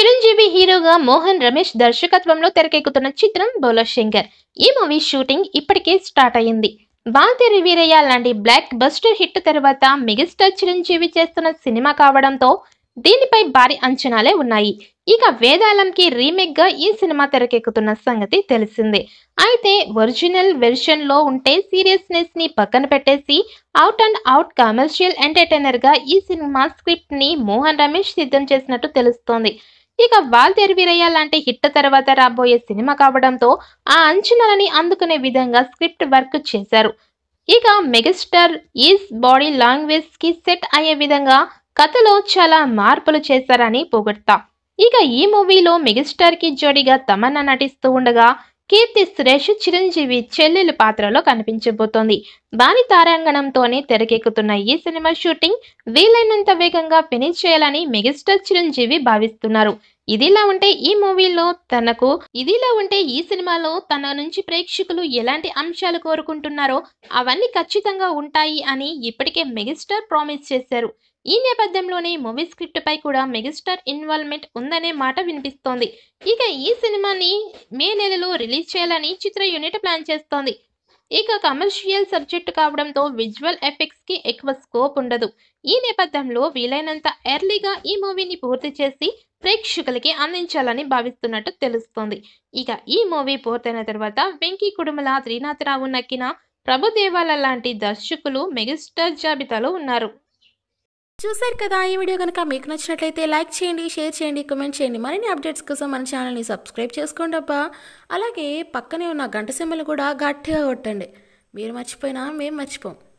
చిరంజీవి హీరోగా మోహన్ రమేష్ దర్శకత్వంలో తెరకెక్కుతున్న చిత్రం బోలో శంకర్ ఈ మూవీ షూటింగ్ ఇప్పటికే స్టార్ట్ అయ్యింది బాల్తేరి రివీరయ్య లాంటి బ్లాక్ బస్టర్ హిట్ తర్వాత మెగాస్టార్ చిరంజీవి చేస్తున్న సినిమా కావడంతో దీనిపై భారీ అంచనాలే ఉన్నాయి ఇక వేదాలంకి గా ఈ సినిమా తెరకెక్కుతున్న సంగతి తెలిసిందే అయితే ఒరిజినల్ వెర్షన్ లో ఉంటే సీరియస్నెస్ ని పక్కన పెట్టేసి out and out commercial entertainer గా ఈ సినిమా స్క్రిప్ట్ ని మోహన్ రమేష్ సిద్ధం చేసినట్టు తెలుస్తోంది ఇక వాల్తేరు వీరయ్య లాంటి హిట్ తర్వాత రాబోయే సినిమా కావడంతో ఆ అంచనాలని అందుకునే విధంగా స్క్రిప్ట్ వర్క్ చేశారు ఇక మెగాస్టార్ ఈజ్ బాడీ లాంగ్వేజ్ కి సెట్ అయ్యే విధంగా కథలో చాలా మార్పులు చేశారని పొగడతా ఇక ఈ మూవీలో మెగాస్టార్ కి జోడిగా తమన్నా నటిస్తూ ఉండగా కీర్తి సురేష్ చిరంజీవి చెల్లెలు పాత్రలో కనిపించబోతోంది భారీ తారాంగణంతోనే తెరకెక్కుతున్న ఈ సినిమా షూటింగ్ వీలైనంత వేగంగా ఫినిష్ చేయాలని మెగాస్టార్ చిరంజీవి భావిస్తున్నారు ఇదిలా ఉంటే ఈ మూవీలో తనకు ఇదిలా ఉంటే ఈ సినిమాలో తన నుంచి ప్రేక్షకులు ఎలాంటి అంశాలు కోరుకుంటున్నారో అవన్నీ ఖచ్చితంగా ఉంటాయి అని ఇప్పటికే మెగాస్టార్ ప్రామిస్ చేశారు ఈ నేపథ్యంలోనే మూవీ స్క్రిప్ట్ పై కూడా మెగాస్టార్ ఇన్వాల్వ్మెంట్ ఉందనే మాట వినిపిస్తోంది ఇక ఈ సినిమాని మే నెలలో రిలీజ్ చేయాలని చిత్ర యూనిట్ ప్లాన్ చేస్తోంది ఇక కమర్షియల్ సబ్జెక్ట్ కావడంతో విజువల్ ఎఫెక్ట్స్కి ఎక్కువ స్కోప్ ఉండదు ఈ నేపథ్యంలో వీలైనంత ఎర్లీగా ఈ మూవీని పూర్తి చేసి ప్రేక్షకులకి అందించాలని భావిస్తున్నట్టు తెలుస్తోంది ఇక ఈ మూవీ పూర్తయిన తర్వాత వెంకీ కుడుమల త్రీనాథరావు నక్కిన ప్రభుదేవాల లాంటి దర్శకులు మెగాస్టార్ జాబితాలో ఉన్నారు చూసారు కదా ఈ వీడియో కనుక మీకు నచ్చినట్లయితే లైక్ చేయండి షేర్ చేయండి కమెంట్ చేయండి మరిన్ని అప్డేట్స్ కోసం మన ఛానల్ని సబ్స్క్రైబ్ చేసుకోండి అబ్బా అలాగే పక్కనే ఉన్న గంట సెమ్మలు కూడా గట్టిగా కొట్టండి మీరు మర్చిపోయినా మేము మర్చిపోం